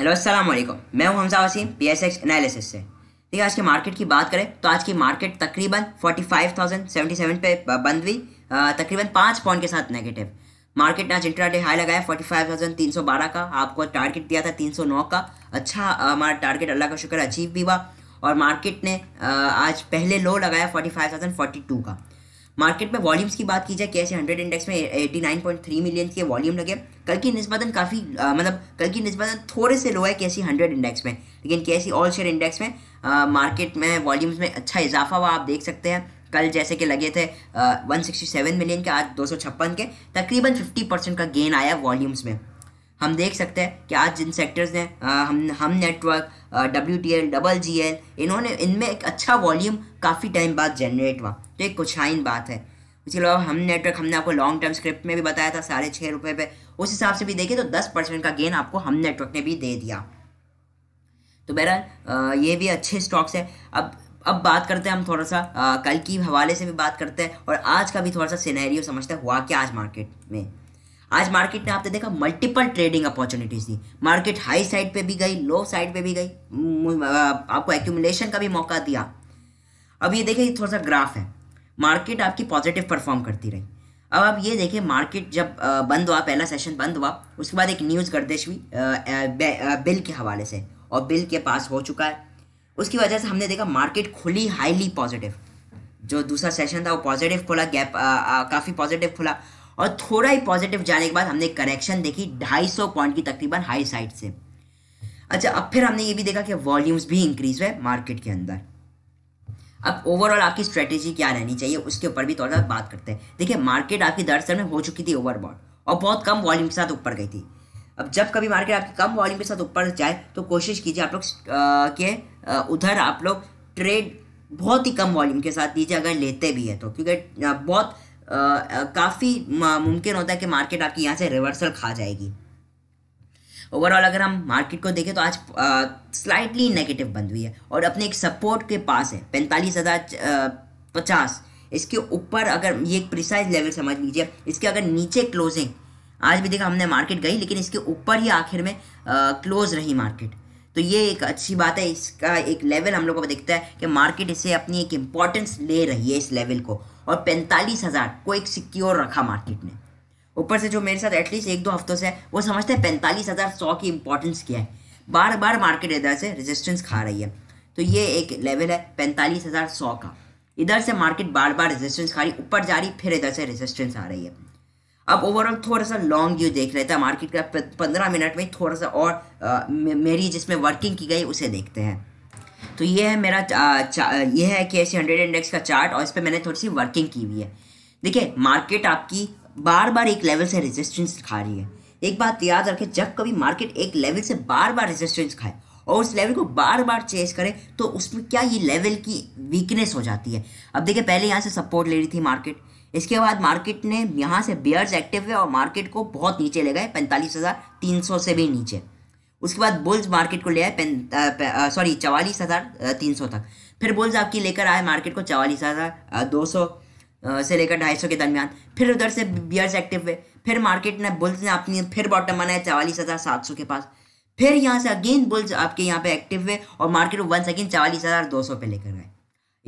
hello अस्सलाम वालेकुम मैं हूं Hamza Wasim P S X analysis से ठीक है आज की मार्केट की बात करें तो आज की मार्केट तकरीबन 45,077 पे बंद हुई तकरीबन पाँच पॉइंट के साथ नेगेटिव मार्केट ने आज इंटरडे हाई लगाया 45,312 का आपको टारगेट दिया था 309 का अच्छा हमारा टारगेट अल्लाह का शुक्र अचीव भी हुआ और मार्केट ने आज पहले लो लगाया टू का मार्केट में वॉल्यूम्स की बात की जाए कैसे हंड्रेड इंडेक्स में eighty nine point three million के वॉल्यूम लगे कल की निस्बतन काफ़ी मतलब कल की निस्बतन थोड़े से लो है कैसी हंड्रेड इंडेक्स में लेकिन कैसी ऑल शेयर इंडेक्स में मार्केट में वॉल्यूम्स में अच्छा इजाफा हुआ आप देख सकते हैं कल जैसे कि लगे थे वन सिक्सटी सेवन मिलियन के आज दो सौ छप्पन के तकरीबन फिफ्टी परसेंट का गेन आया वॉल्यूम्स में हम देख सकते हैं कि आज जिन सेक्टर्स ने आ, हम हम network W T L double G L इन्होंने इनमें एक अच्छा वॉल्यूम काफ़ी टाइम बाद जनरेट हुआ तो एक कुछाइन बात है उसके अलावा हम नेटवर्क हमने आपको लॉन्ग टर्म स्क्रिप्ट में भी बताया था साढ़े छः रुपये पर उस हिसाब से भी देखिए तो दस परसेंट का गेन आपको हम नेटवर्क ने भी दे दिया तो बहरहाल ये भी अच्छे स्टॉक्स है अब अब बात करते हैं हम थोड़ा सा आ, कल की हवाले से भी बात करते हैं और आज का भी थोड़ा सा सिनेरियो समझते हैं हुआ क्या आज मार्केट में आज मार्केट ने आपने देखा मल्टीपल ट्रेडिंग अपॉर्चुनिटीज दी मार्केट हाई साइड पे भी गई लो साइड पे भी गई आपको एक्यूमुलेशन का भी मौका दिया अब ये देखिए थोड़ा सा ग्राफ है मार्केट आपकी पॉजिटिव परफॉर्म करती रही अब आप ये देखिए मार्केट जब बंद हुआ पहला सेशन बंद हुआ उसके बाद एक न्यूज़ गर्देश हुई बिल के हवाले से और बिल के पास हो चुका है उसकी वजह से हमने देखा मार्केट खुली हाईली पॉजिटिव जो दूसरा सेशन था वो पॉजिटिव खुला गैप काफ़ी पॉजिटिव खुला और थोड़ा ही पॉजिटिव जाने के बाद हमने करेक्शन देखी 250 पॉइंट की तकरीबन हाई साइड से अच्छा अब फिर हमने ये भी देखा कि वॉल्यूम्स भी इंक्रीज हुए मार्केट के अंदर अब ओवरऑल आपकी स्ट्रेटेजी क्या रहनी चाहिए उसके ऊपर भी थोड़ा सा बात करते हैं देखिए मार्केट आपकी दरअसल में हो चुकी थी ओवरबॉल और बहुत कम वॉल्यूम के साथ ऊपर गई थी अब जब कभी मार्केट आपकी कम वॉल्यूम के साथ ऊपर जाए तो कोशिश कीजिए आप लोग के उधर आप लोग ट्रेड बहुत ही कम वॉल्यूम के साथ लीजिए अगर लेते भी है तो क्योंकि बहुत काफ़ी मुमकिन होता है कि मार्केट आपकी यहाँ से रिवर्सल खा जाएगी ओवरऑल अगर हम मार्केट को देखें तो आज स्लाइटली नेगेटिव बंद हुई है और अपने एक सपोर्ट के पास है पैंतालीस हज़ार पचास इसके ऊपर अगर ये एक प्रिसाइज लेवल समझ लीजिए इसके अगर नीचे क्लोजिंग आज भी देखा हमने मार्केट गई लेकिन इसके ऊपर ही आखिर में क्लोज रही मार्केट तो ये एक अच्छी बात है इसका एक लेवल हम लोग को देखता है कि मार्केट इसे अपनी एक इम्पॉर्टेंस ले रही है इस लेवल को और पैंतालीस हज़ार को एक सिक्योर रखा मार्केट ने ऊपर से जो मेरे साथ एटलीस्ट एक दो हफ्तों से है वो समझते हैं पैंतालीस हज़ार सौ की इंपॉर्टेंस क्या है बार बार मार्केट इधर से रेजिस्टेंस खा रही है तो ये एक लेवल है पैंतालीस हज़ार सौ का इधर से मार्केट बार बार रेजिस्टेंस खा रही ऊपर जा रही फिर इधर से रेजिस्टेंस आ रही है अब ओवरऑल थोड़ा सा लॉन्ग व्यू देख लेते हैं मार्केट का पंद्रह मिनट में थोड़ा सा और आ, मेरी जिसमें वर्किंग की गई उसे देखते हैं तो ये है मेरा ये है के एस हंड्रेड इंडेक्स का चार्ट और इस पर मैंने थोड़ी सी वर्किंग की हुई है देखिए मार्केट आपकी बार बार एक लेवल से रेजिस्टेंस खा रही है एक बात याद रखें जब कभी मार्केट एक लेवल से बार बार रेजिस्टेंस खाए और उस लेवल को बार बार चेज करे तो उसमें क्या ये लेवल की वीकनेस हो जाती है अब देखिए पहले यहाँ से सपोर्ट ले रही थी मार्केट इसके बाद मार्केट ने यहाँ से बियर्स एक्टिव हुए और मार्केट को बहुत नीचे ले गए पैंतालीस हज़ार तीन सौ से भी नीचे उसके बाद बुल्स मार्केट को ले आए सॉरी चवालीस हज़ार तीन सौ तक फिर बुल्स आपकी लेकर आए मार्केट को चवालीस हज़ार दो सौ से लेकर ढाई सौ के दरमियान फिर उधर से बियर्स एक्टिव हुए फिर मार्केट ने बुल्स ने अपनी फिर बॉटम बनाया चवालीस हज़ार सात सौ के पास फिर यहाँ से अगेन बुल्स आपके यहाँ पे एक्टिव हुए और मार्केट वन अगेन चवालीस हज़ार दो सौ पे लेकर आए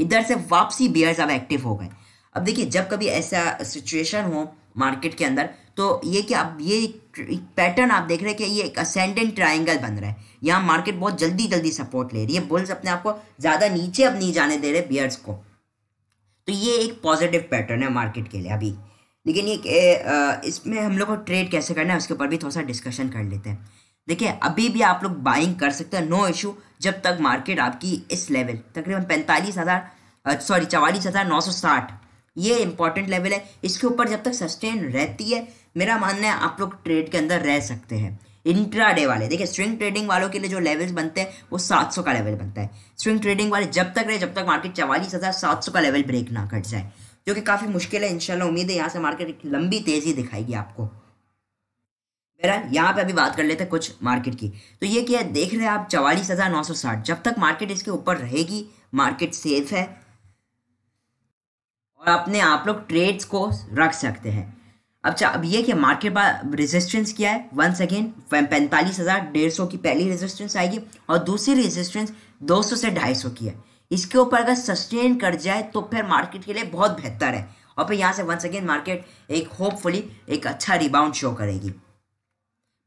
इधर से वापसी बियर्स अब एक्टिव हो गए अब देखिए जब कभी ऐसा सिचुएशन हो मार्केट के अंदर तो ये कि अब ये पैटर्न आप देख रहे हैं कि ये एक असेंडेंट ट्राइंगल बन रहा है यहाँ मार्केट बहुत जल्दी जल्दी सपोर्ट ले रही है बुल्स अपने आप को ज़्यादा नीचे अब नहीं जाने दे रहे बियर्स को तो ये एक पॉजिटिव पैटर्न है मार्केट के लिए अभी लेकिन ये इसमें हम लोग को ट्रेड कैसे करना है उसके ऊपर भी थोड़ा सा डिस्कशन कर लेते हैं देखिए अभी भी आप लोग बाइंग कर सकते हैं नो इशू जब तक मार्केट आपकी इस लेवल तकरीबन पैंतालीस हज़ार सॉरी चवालीस हज़ार नौ सौ साठ ये इंपॉर्टेंट लेवल है इसके ऊपर जब तक सस्टेन रहती है मेरा मानना है आप लोग ट्रेड के अंदर रह सकते हैं इंट्राडे वाले देखिए स्विंग ट्रेडिंग वालों के लिए जो लेवल्स बनते हैं वो 700 का लेवल बनता है स्विंग ट्रेडिंग वाले जब तक रहे जब तक मार्केट चवालीस हज़ार सात सौ का लेवल ब्रेक ना कट जाए जो कि काफ़ी मुश्किल है इंशाल्लाह उम्मीद है यहाँ से मार्केट एक लंबी तेज़ी दिखाएगी आपको मेरा यहाँ पे अभी बात कर लेते हैं कुछ मार्केट की तो ये क्या है देख रहे हैं आप चवालीस हज़ार नौ सौ साठ जब तक मार्केट इसके ऊपर रहेगी मार्केट सेफ है और अपने आप लोग ट्रेड्स को रख सकते हैं अच्छा अब ये कि मार्केट पर रेजिस्टेंस क्या है वंस अगेन पैंतालीस हज़ार डेढ़ सौ की पहली रेजिस्टेंस आएगी और दूसरी रेजिस्टेंस दो सौ से ढाई सौ की है इसके ऊपर अगर सस्टेन कर जाए तो फिर मार्केट के लिए बहुत बेहतर है और फिर यहाँ से वंस अगेन मार्केट एक होपफुली एक अच्छा रिबाउंड शो करेगी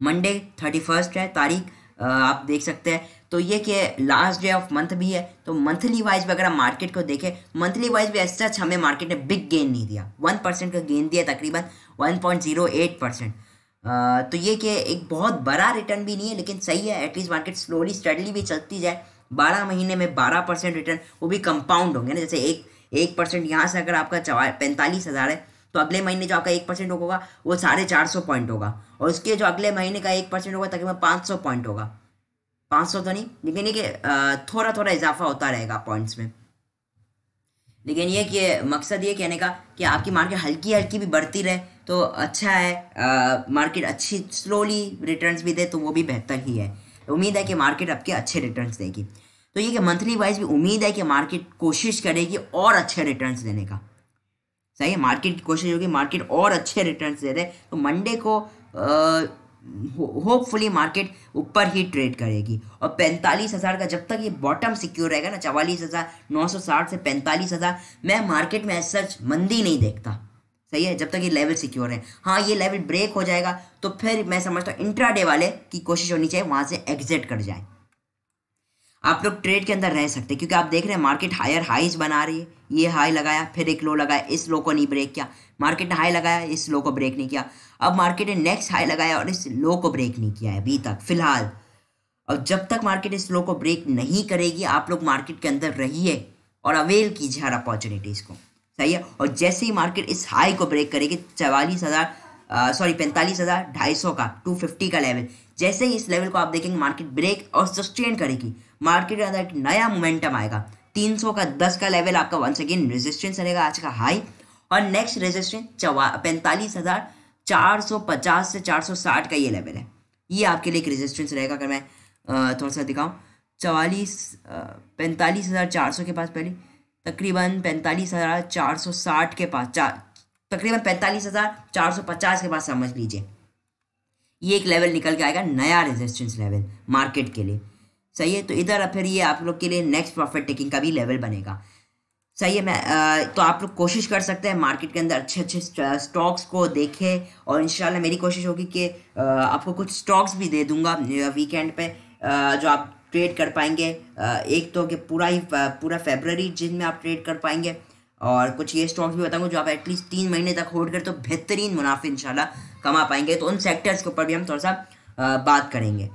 मंडे थर्टी फर्स्ट है तारीख आप देख सकते हैं तो ये कि लास्ट डे ऑफ मंथ भी है तो मंथली वाइज भी अगर हम मार्केट को देखें मंथली वाइज भी ऐसा हमें मार्केट ने बिग गेन नहीं दिया वन परसेंट का गेन दिया तकरीबन one point zero eight percent तो ये कि एक बहुत बड़ा रिटर्न भी नहीं है लेकिन सही है एटलीस्ट मार्केट स्लोली स्टडली भी चलती जाए बारह महीने में बारह परसेंट रिटर्न वो भी कंपाउंड होंगे ना जैसे एक एक परसेंट यहाँ से अगर आपका चवा पैंतालीस हज़ार है तो अगले महीने जो आपका एक परसेंट होगा वो साढ़े चार सौ पॉइंट होगा और उसके जो अगले महीने का एक परसेंट होगा तकरीबन पाँच सौ पॉइंट होगा पाँच सौ तो नहीं लेकिन ये कि थोड़ा थोड़ा इजाफा होता रहेगा पॉइंट्स में लेकिन ये कि मकसद ये कहने का कि आपकी मार्केट हल्की हल्की भी बढ़ती रहे तो अच्छा है आ, मार्केट अच्छी स्लोली रिटर्न्स भी दे तो वो भी बेहतर ही है उम्मीद है कि मार्केट आपके अच्छे रिटर्न्स देगी तो ये कि मंथली वाइज भी उम्मीद है कि मार्केट कोशिश करेगी और अच्छे रिटर्न्स देने का सही है मार्केट की कोशिश होगी मार्केट और अच्छे रिटर्न्स दे दे तो मंडे को आ, होपफुली मार्केट ऊपर ही ट्रेड करेगी और पैंतालीस हज़ार का जब तक ये बॉटम सिक्योर रहेगा ना चवालीस हज़ार नौ सौ साठ से पैंतालीस हज़ार मैं मार्केट में सच मंदी नहीं देखता सही है जब तक ये लेवल सिक्योर है हाँ ये लेवल ब्रेक हो जाएगा तो फिर मैं समझता हूँ इंट्राडे वाले की कोशिश होनी चाहिए वहाँ से एग्जिट कर जाए आप लोग ट्रेड के अंदर रह सकते हैं क्योंकि आप देख रहे हैं मार्केट हायर हाईज़ बना रही है ये हाई लगाया फिर एक लो लगाया इस लो को नहीं ब्रेक किया मार्केट ने हाई लगाया इस लो को ब्रेक नहीं किया अब मार्केट ने नेक्स्ट हाई लगाया और इस लो को ब्रेक नहीं किया है अभी तक फिलहाल और जब तक मार्केट इस लो को ब्रेक नहीं करेगी आप लोग मार्केट के अंदर रहिए और अवेल कीजिए हर अपॉर्चुनिटीज़ को सही है और जैसे ही मार्केट इस हाई को ब्रेक करेगी चवालीस हज़ार सॉरी पैंतालीस हज़ार ढाई सौ का टू फिफ्टी का लेवल जैसे ही इस लेवल को आप देखेंगे मार्केट ब्रेक और सस्टेन करेगी मार्केट के अंदर एक नया मोमेंटम आएगा 300 का 10 का लेवल आपका वन सेकेंड रेजिस्टेंस रहेगा आज का हाई और नेक्स्ट रेजिस्टेंस चवा पैंतालीस हज़ार चार सौ पचास से चार सौ साठ का ये लेवल है ये आपके लिए एक रेजिस्टेंस रहेगा अगर मैं थोड़ा सा दिखाऊँ चवालीस पैंतालीस हज़ार चार सौ के पास पहले तकरीबन पैंतालीस हज़ार चार सौ साठ के पास चार तकरीबन पैंतालीस हज़ार चार सौ पचास के पास समझ लीजिए ये एक लेवल निकल के आएगा नया रेजिस्टेंस लेवल मार्केट के लिए सही है तो इधर फिर ये आप लोग के लिए नेक्स्ट प्रॉफिट टेकिंग का भी लेवल बनेगा सही है मैं आ, तो आप लोग कोशिश कर सकते हैं मार्केट के अंदर अच्छे अच्छे स्टॉक्स को देखें और इंशाल्लाह मेरी कोशिश होगी कि आ, आपको कुछ स्टॉक्स भी दे दूंगा वीकेंड पे आ, जो आप ट्रेड कर पाएंगे एक तो कि पूरा ही पूरा फेबररी जिनमें आप ट्रेड कर पाएंगे और कुछ ये स्टॉक्स भी बताऊंगा जो आप एटलीस्ट तीन महीने तक होल्ड कर तो बेहतरीन मुनाफे इंशाल्लाह कमा पाएंगे तो उन सेक्टर्स के ऊपर भी हम थोड़ा सा बात करेंगे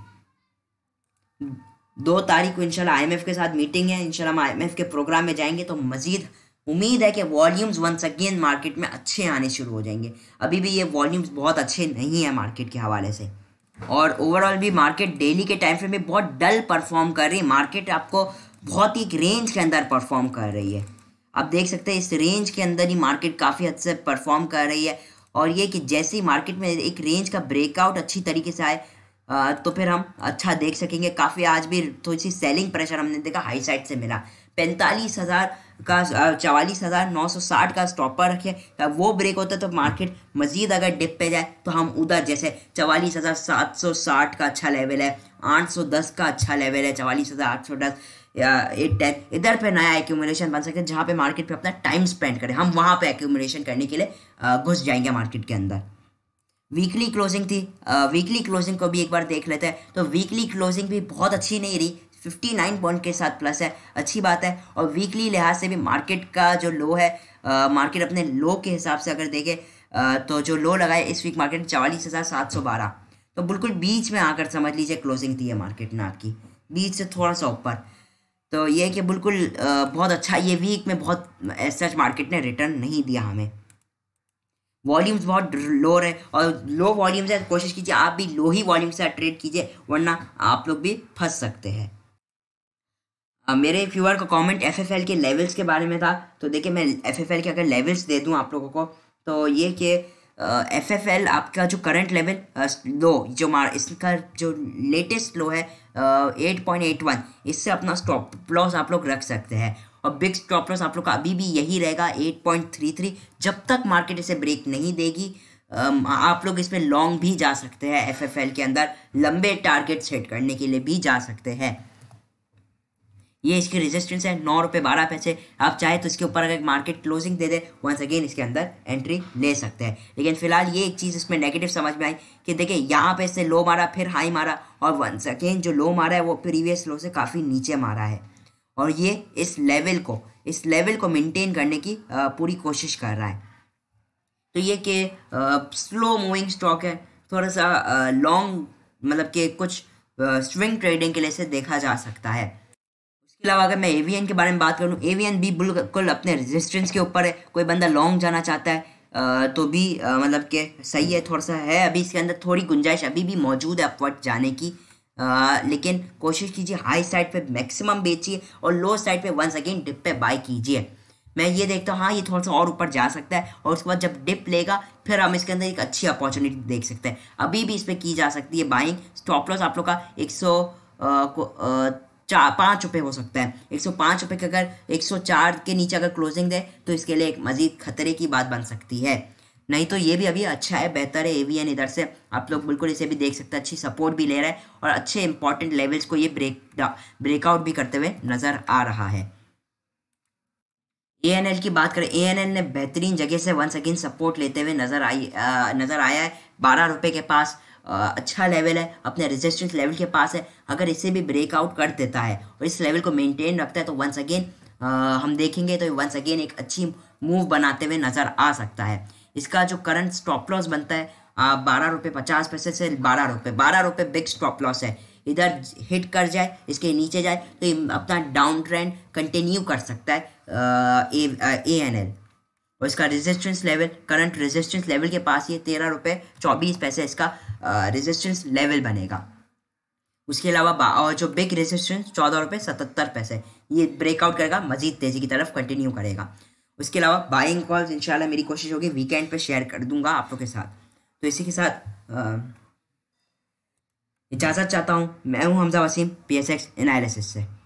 दो तारीख को इनशाला आई के साथ मीटिंग है इनशाला हम आई के प्रोग्राम में जाएंगे तो मजीद उम्मीद है कि वॉल्यूम्स वंस अगेन मार्केट में अच्छे आने शुरू हो जाएंगे अभी भी ये वॉल्यूम्स बहुत अच्छे नहीं है मार्केट के हवाले से और ओवरऑल भी मार्केट डेली के टाइम फ्रेम में बहुत डल परफॉर्म कर रही है मार्केट आपको बहुत ही एक रेंज के अंदर परफॉर्म कर रही है आप देख सकते हैं इस रेंज के अंदर ही मार्केट काफ़ी हद से परफॉर्म कर रही है और ये कि जैसे ही मार्केट में एक रेंज का ब्रेकआउट अच्छी तरीके से आए तो फिर हम अच्छा देख सकेंगे काफ़ी आज भी थोड़ी सी सेलिंग प्रेशर हमने देखा हाई साइड से मिला पैंतालीस हज़ार का चवालीस हज़ार नौ सौ साठ का स्टॉपर रखिए वो ब्रेक होता है तो मार्केट मजीद अगर डिप पे जाए तो हम उधर जैसे चवालीस हज़ार सात सौ साठ का अच्छा लेवल है आठ सौ दस का अच्छा लेवल है चवालीस हज़ार आठ सौ दस एट टेन इधर पे नया एक्यूमुलेशन बन सके जहाँ पे मार्केट पे अपना टाइम स्पेंड करें हम वहाँ पे एक्यूमुलेशन करने के लिए घुस जाएंगे मार्केट के अंदर वीकली क्लोजिंग थी वीकली क्लोजिंग को भी एक बार देख लेते हैं तो वीकली क्लोजिंग भी बहुत अच्छी नहीं रही फिफ्टी नाइन पॉइंट के साथ प्लस है अच्छी बात है और वीकली लिहाज से भी मार्केट का जो लो है मार्केट अपने लो के हिसाब से अगर देखें तो जो लो लगाए इस वीक मार्केट चवालीस हज़ार सात सौ बारह तो बिल्कुल बीच में आकर समझ लीजिए क्लोजिंग थी है मार्केट ना आपकी बीच से थोड़ा सा ऊपर तो ये कि बिल्कुल बहुत अच्छा ये वीक में बहुत सच मार्केट ने रिटर्न नहीं दिया हमें वॉल्यूम्स बहुत लो रहे और लो वॉल्यूम से कोशिश कीजिए आप भी लो ही वॉल्यूम से ट्रेड कीजिए वरना आप लोग भी फंस सकते हैं मेरे फ्यूअर का कमेंट एफएफएल के लेवल्स के बारे में था तो देखिए मैं एफएफएल के अगर लेवल्स दे दूं आप लोगों को तो ये कि एफ एफ एल आपका जो करंट लेवल लो जो मार इसका जो लेटेस्ट लो है एट पॉइंट एट वन इससे अपना स्टॉप लॉस आप लोग रख सकते हैं और बिग स्टॉप लॉस आप लोग का अभी भी यही रहेगा एट पॉइंट थ्री थ्री जब तक मार्केट इसे ब्रेक नहीं देगी आप लोग इसमें लॉन्ग भी जा सकते हैं एफ एफ एल के अंदर लंबे टारगेट सेट करने के लिए भी जा सकते हैं ये इसकी रेजिस्टेंस है नौ रुपये बारह पैसे आप चाहे तो इसके ऊपर अगर मार्केट क्लोजिंग दे दे वंस अगेन इसके अंदर एंट्री ले सकते हैं लेकिन फिलहाल ये एक चीज़ इसमें नेगेटिव समझ में आई कि देखिए यहाँ पे इसने लो मारा फिर हाई मारा और वंस अगेन जो लो मारा है वो प्रीवियस लो से काफ़ी नीचे मारा है और ये इस लेवल को इस लेवल को मेनटेन करने की पूरी कोशिश कर रहा है तो ये कि स्लो मूविंग स्टॉक है थोड़ा सा लॉन्ग मतलब कि कुछ स्विंग ट्रेडिंग के लिए से देखा जा सकता है इसके अलावा अगर मैं एवियन के बारे में बात करूँ एवियन भी बिल्कुल अपने रेजिस्टेंस के ऊपर है कोई बंदा लॉन्ग जाना चाहता है तो भी मतलब के सही है थोड़ा सा है अभी इसके अंदर थोड़ी गुंजाइश अभी भी मौजूद है अपवर्ड जाने की आ, लेकिन कोशिश कीजिए हाई साइड पे मैक्सिमम बेचिए और लो साइड पे वंस अगेन डिप पे बाय कीजिए मैं ये देखता हूँ हाँ ये थोड़ा सा और ऊपर जा सकता है और उसके बाद जब डिप लेगा फिर हम इसके अंदर एक अच्छी अपॉर्चुनिटी देख सकते हैं अभी भी इस पर की जा सकती है बाइंग स्टॉप लॉस आप लोग का एक सौ चार पाँच रुपये हो सकता है एक सौ पाँच रुपये के अगर एक सौ चार के नीचे अगर क्लोजिंग दे तो इसके लिए एक मजीद खतरे की बात बन सकती है नहीं तो ये भी अभी अच्छा है बेहतर है एवीएन इधर से आप लोग बिल्कुल इसे भी देख सकते हैं अच्छी सपोर्ट भी ले रहा है और अच्छे इंपॉर्टेंट लेवल्स को ये ब्रेक ब्रेकआउट भी करते हुए नज़र आ रहा है ए की बात करें ए ने बेहतरीन जगह से वंस अगेन सपोर्ट लेते हुए नज़र आई नज़र आया है बारह रुपये के पास अच्छा लेवल है अपने रेजिस्टेंस लेवल के पास है अगर इसे भी ब्रेकआउट कर देता है और इस लेवल को मेंटेन रखता है तो वंस अगेन हम देखेंगे तो वंस अगेन एक अच्छी मूव बनाते हुए नज़र आ सकता है इसका जो करंट स्टॉप लॉस बनता है बारह रुपये पचास पैसे से बारह रुपये बारह रुपये बिग स्टॉप लॉस है इधर हिट कर जाए इसके नीचे जाए तो अपना डाउन ट्रेंड कंटिन्यू कर सकता है ए एन एल और इसका resistance level current resistance level के पास ये तेरह रुपये चौबीस पैसे इसका रेजिस्टेंस लेवल बनेगा उसके अलावा और जो बिग रेजिस्टेंस चौदह रुपये सतहत्तर पैसे ये ब्रेकआउट करेगा मजीद तेज़ी की तरफ कंटिन्यू करेगा उसके अलावा बाइंग कॉल्स इंशाल्लाह मेरी कोशिश होगी वीकेंड पे शेयर कर दूंगा आप लोग के साथ तो इसी के साथ इजाज़त चाहता हूँ मैं हूँ Hamza Wasim P S X analysis से